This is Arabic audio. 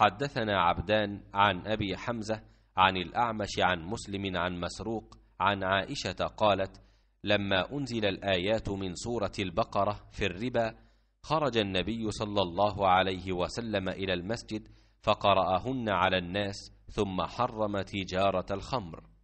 حدثنا عبدان عن أبي حمزة عن الأعمش عن مسلم عن مسروق عن عائشة قالت لما أنزل الآيات من سورة البقرة في الربا خرج النبي صلى الله عليه وسلم إلى المسجد فقرأهن على الناس ثم حرم تجارة الخمر